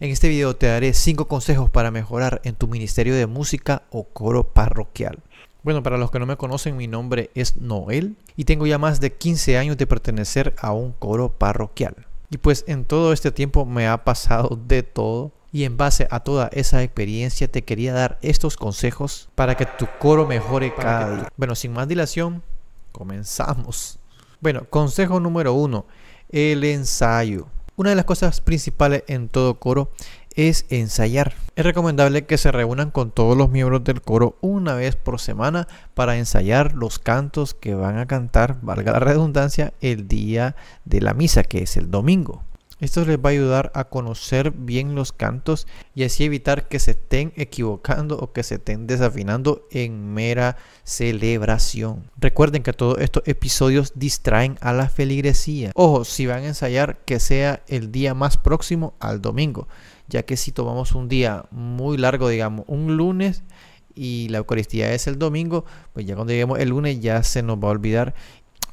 En este video te daré 5 consejos para mejorar en tu ministerio de música o coro parroquial. Bueno, para los que no me conocen, mi nombre es Noel y tengo ya más de 15 años de pertenecer a un coro parroquial. Y pues en todo este tiempo me ha pasado de todo y en base a toda esa experiencia te quería dar estos consejos para que tu coro mejore cada día. Bueno, sin más dilación, comenzamos. Bueno, consejo número 1, el ensayo. Una de las cosas principales en todo coro es ensayar. Es recomendable que se reúnan con todos los miembros del coro una vez por semana para ensayar los cantos que van a cantar, valga la redundancia, el día de la misa, que es el domingo. Esto les va a ayudar a conocer bien los cantos y así evitar que se estén equivocando o que se estén desafinando en mera celebración. Recuerden que todos estos episodios distraen a la feligresía. Ojo, si van a ensayar que sea el día más próximo al domingo, ya que si tomamos un día muy largo, digamos un lunes, y la Eucaristía es el domingo, pues ya cuando lleguemos el lunes ya se nos va a olvidar.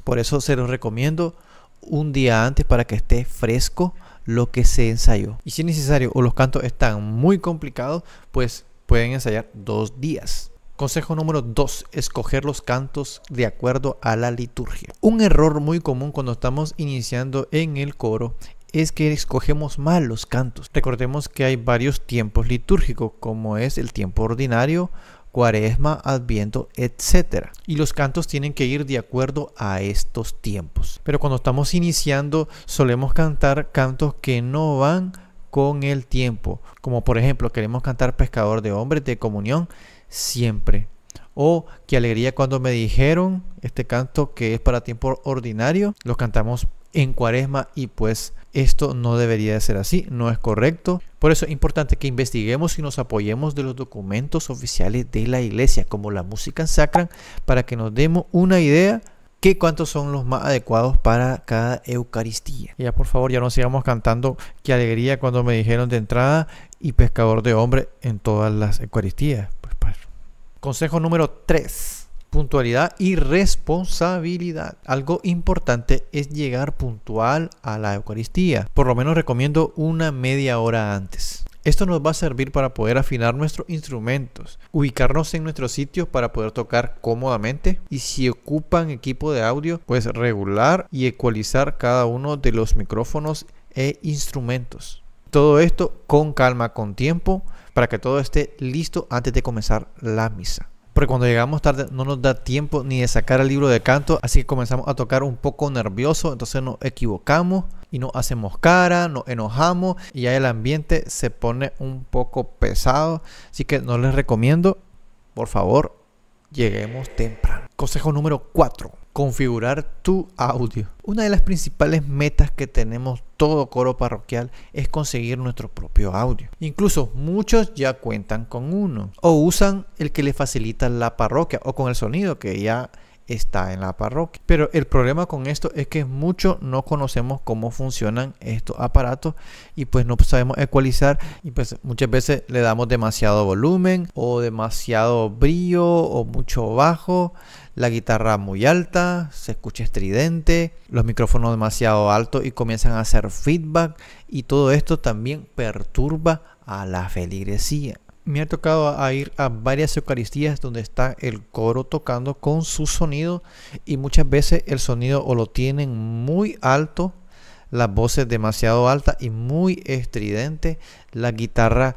Por eso se los recomiendo un día antes para que esté fresco lo que se ensayó. Y si es necesario o los cantos están muy complicados, pues pueden ensayar dos días. Consejo número 2. Escoger los cantos de acuerdo a la liturgia. Un error muy común cuando estamos iniciando en el coro es que escogemos mal los cantos. Recordemos que hay varios tiempos litúrgicos, como es el tiempo ordinario, cuaresma, adviento, etc. Y los cantos tienen que ir de acuerdo a estos tiempos. Pero cuando estamos iniciando solemos cantar cantos que no van con el tiempo. Como por ejemplo queremos cantar Pescador de Hombres de Comunión siempre. O Qué alegría cuando me dijeron este canto que es para tiempo ordinario. Lo cantamos en cuaresma y pues esto no debería ser así, no es correcto. Por eso es importante que investiguemos y nos apoyemos de los documentos oficiales de la iglesia, como la música sacra, para que nos demos una idea que cuántos son los más adecuados para cada Eucaristía. Ya por favor, ya no sigamos cantando qué alegría cuando me dijeron de entrada y pescador de hombre en todas las Eucaristías. Pues, pues. Consejo número 3 puntualidad y responsabilidad. Algo importante es llegar puntual a la Eucaristía. Por lo menos recomiendo una media hora antes. Esto nos va a servir para poder afinar nuestros instrumentos, ubicarnos en nuestros sitios para poder tocar cómodamente y si ocupan equipo de audio, pues regular y ecualizar cada uno de los micrófonos e instrumentos. Todo esto con calma, con tiempo, para que todo esté listo antes de comenzar la misa cuando llegamos tarde no nos da tiempo ni de sacar el libro de canto, así que comenzamos a tocar un poco nervioso, entonces nos equivocamos y nos hacemos cara, nos enojamos y ya el ambiente se pone un poco pesado, así que no les recomiendo, por favor, lleguemos temprano. Consejo número 4 configurar tu audio. Una de las principales metas que tenemos todo coro parroquial es conseguir nuestro propio audio. Incluso muchos ya cuentan con uno o usan el que le facilita la parroquia o con el sonido que ya está en la parroquia. Pero el problema con esto es que mucho no conocemos cómo funcionan estos aparatos y pues no sabemos ecualizar y pues muchas veces le damos demasiado volumen o demasiado brillo o mucho bajo, la guitarra muy alta, se escucha estridente, los micrófonos demasiado altos y comienzan a hacer feedback y todo esto también perturba a la feligresía me ha tocado a ir a varias Eucaristías donde está el coro tocando con su sonido y muchas veces el sonido o lo tienen muy alto, las voces demasiado altas y muy estridente, la guitarra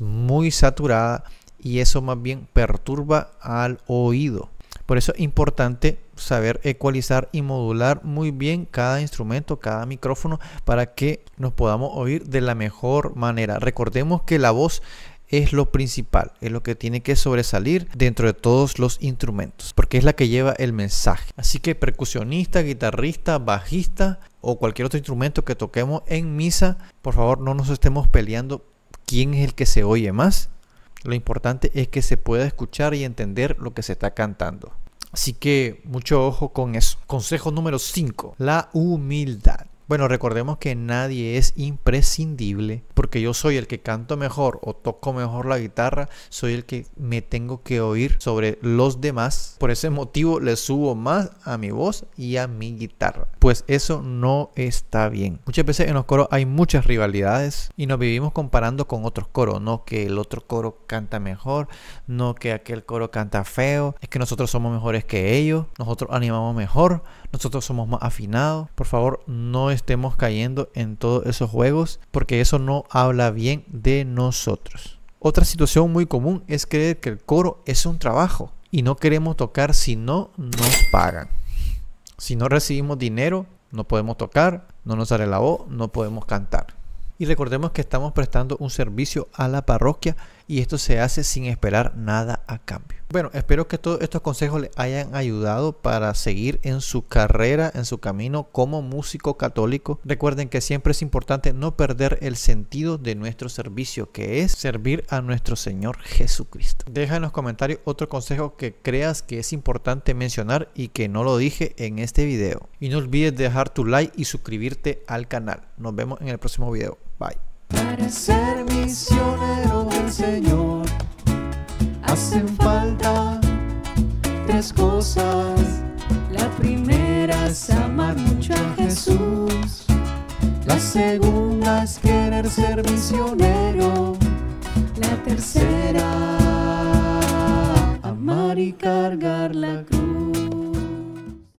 muy saturada y eso más bien perturba al oído. Por eso es importante saber ecualizar y modular muy bien cada instrumento, cada micrófono para que nos podamos oír de la mejor manera. Recordemos que la voz es lo principal, es lo que tiene que sobresalir dentro de todos los instrumentos, porque es la que lleva el mensaje. Así que percusionista, guitarrista, bajista o cualquier otro instrumento que toquemos en misa, por favor no nos estemos peleando quién es el que se oye más. Lo importante es que se pueda escuchar y entender lo que se está cantando. Así que mucho ojo con eso. Consejo número 5, la humildad. Bueno, recordemos que nadie es imprescindible porque yo soy el que canto mejor o toco mejor la guitarra, soy el que me tengo que oír sobre los demás. Por ese motivo le subo más a mi voz y a mi guitarra. Pues eso no está bien. Muchas veces en los coros hay muchas rivalidades y nos vivimos comparando con otros coros, no que el otro coro canta mejor, no que aquel coro canta feo, es que nosotros somos mejores que ellos, nosotros animamos mejor, nosotros somos más afinados. Por favor, no es estemos cayendo en todos esos juegos porque eso no habla bien de nosotros. Otra situación muy común es creer que el coro es un trabajo y no queremos tocar si no nos pagan. Si no recibimos dinero, no podemos tocar, no nos sale la voz, no podemos cantar. Y recordemos que estamos prestando un servicio a la parroquia y esto se hace sin esperar nada a cambio. Bueno, espero que todos estos consejos les hayan ayudado para seguir en su carrera, en su camino como músico católico. Recuerden que siempre es importante no perder el sentido de nuestro servicio, que es servir a nuestro Señor Jesucristo. Deja en los comentarios otro consejo que creas que es importante mencionar y que no lo dije en este video. Y no olvides dejar tu like y suscribirte al canal. Nos vemos en el próximo video. Bye. cosas. La primera es amar mucho a Jesús. La segunda es querer ser misionero. La tercera, amar y cargar la cruz.